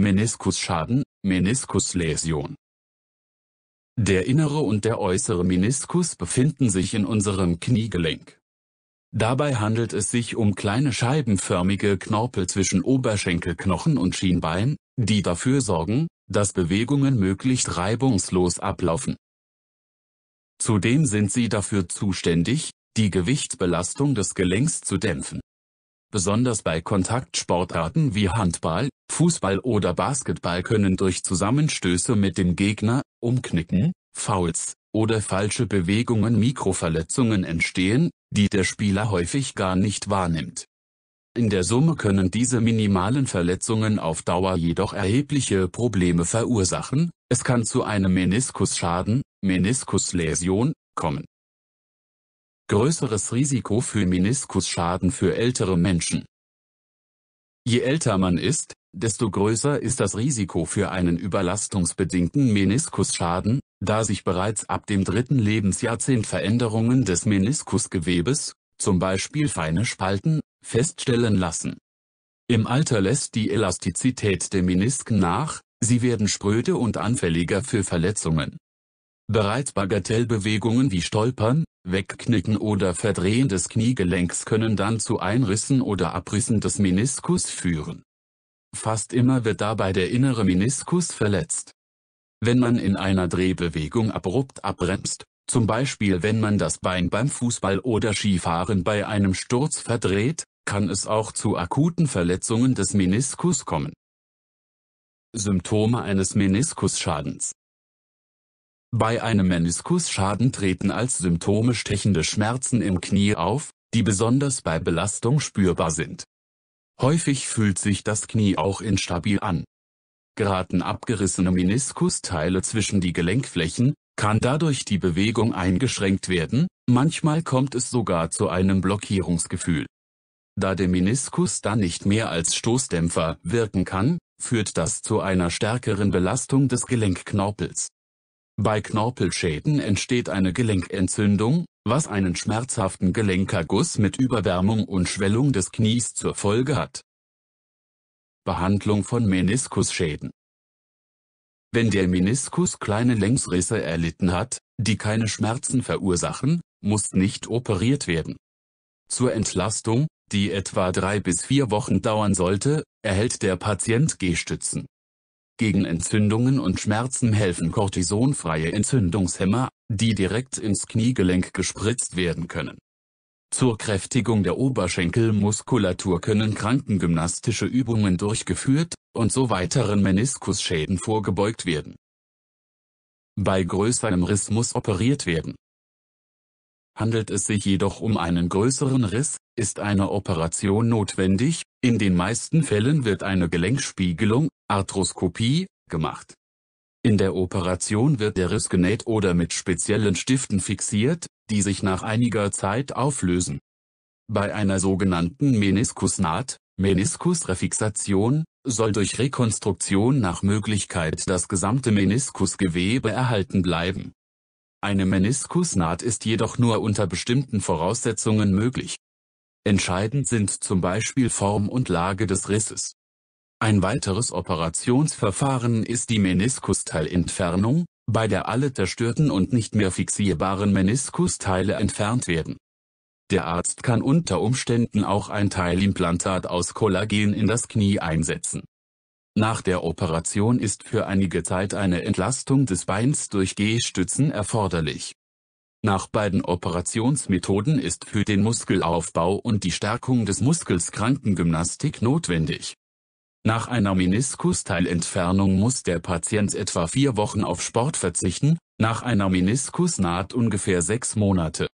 Meniskusschaden, Meniskusläsion. Der innere und der äußere Meniskus befinden sich in unserem Kniegelenk. Dabei handelt es sich um kleine scheibenförmige Knorpel zwischen Oberschenkelknochen und Schienbein, die dafür sorgen, dass Bewegungen möglichst reibungslos ablaufen. Zudem sind sie dafür zuständig, die Gewichtsbelastung des Gelenks zu dämpfen. Besonders bei Kontaktsportarten wie Handball, Fußball oder Basketball können durch Zusammenstöße mit dem Gegner, Umknicken, Fouls oder falsche Bewegungen Mikroverletzungen entstehen, die der Spieler häufig gar nicht wahrnimmt. In der Summe können diese minimalen Verletzungen auf Dauer jedoch erhebliche Probleme verursachen, es kann zu einem Meniskusschaden, Meniskusläsion, kommen größeres Risiko für Meniskusschaden für ältere Menschen. Je älter man ist, desto größer ist das Risiko für einen überlastungsbedingten Meniskusschaden, da sich bereits ab dem dritten Lebensjahrzehnt Veränderungen des Meniskusgewebes, zum Beispiel feine Spalten, feststellen lassen. Im Alter lässt die Elastizität der Menisken nach, sie werden spröde und anfälliger für Verletzungen. Bereits Bagatellbewegungen wie Stolpern, Wegknicken oder Verdrehen des Kniegelenks können dann zu Einrissen oder Abrissen des Meniskus führen. Fast immer wird dabei der innere Meniskus verletzt. Wenn man in einer Drehbewegung abrupt abbremst, zum Beispiel wenn man das Bein beim Fußball oder Skifahren bei einem Sturz verdreht, kann es auch zu akuten Verletzungen des Meniskus kommen. Symptome eines Meniskusschadens bei einem Meniskusschaden treten als Symptome stechende Schmerzen im Knie auf, die besonders bei Belastung spürbar sind. Häufig fühlt sich das Knie auch instabil an. Geraten abgerissene Meniskusteile zwischen die Gelenkflächen, kann dadurch die Bewegung eingeschränkt werden, manchmal kommt es sogar zu einem Blockierungsgefühl. Da der Meniskus dann nicht mehr als Stoßdämpfer wirken kann, führt das zu einer stärkeren Belastung des Gelenkknorpels. Bei Knorpelschäden entsteht eine Gelenkentzündung, was einen schmerzhaften Gelenkerguss mit Überwärmung und Schwellung des Knies zur Folge hat. Behandlung von Meniskusschäden Wenn der Meniskus kleine Längsrisse erlitten hat, die keine Schmerzen verursachen, muss nicht operiert werden. Zur Entlastung, die etwa drei bis vier Wochen dauern sollte, erhält der Patient Gehstützen. Gegen Entzündungen und Schmerzen helfen cortisonfreie Entzündungshemmer, die direkt ins Kniegelenk gespritzt werden können. Zur Kräftigung der Oberschenkelmuskulatur können krankengymnastische Übungen durchgeführt, und so weiteren Meniskusschäden vorgebeugt werden. Bei größerem Riss muss operiert werden. Handelt es sich jedoch um einen größeren Riss, ist eine Operation notwendig, in den meisten Fällen wird eine Gelenkspiegelung, Arthroskopie, gemacht. In der Operation wird der Riss genäht oder mit speziellen Stiften fixiert, die sich nach einiger Zeit auflösen. Bei einer sogenannten Meniskusnaht, Meniskusrefixation, soll durch Rekonstruktion nach Möglichkeit das gesamte Meniskusgewebe erhalten bleiben. Eine Meniskusnaht ist jedoch nur unter bestimmten Voraussetzungen möglich. Entscheidend sind zum Beispiel Form und Lage des Risses. Ein weiteres Operationsverfahren ist die Meniskusteilentfernung, bei der alle zerstörten und nicht mehr fixierbaren Meniskusteile entfernt werden. Der Arzt kann unter Umständen auch ein Teilimplantat aus Kollagen in das Knie einsetzen. Nach der Operation ist für einige Zeit eine Entlastung des Beins durch Gehstützen erforderlich nach beiden Operationsmethoden ist für den Muskelaufbau und die Stärkung des Muskels Krankengymnastik notwendig. Nach einer Meniskusteilentfernung muss der Patient etwa vier Wochen auf Sport verzichten, nach einer Meniskusnaht ungefähr sechs Monate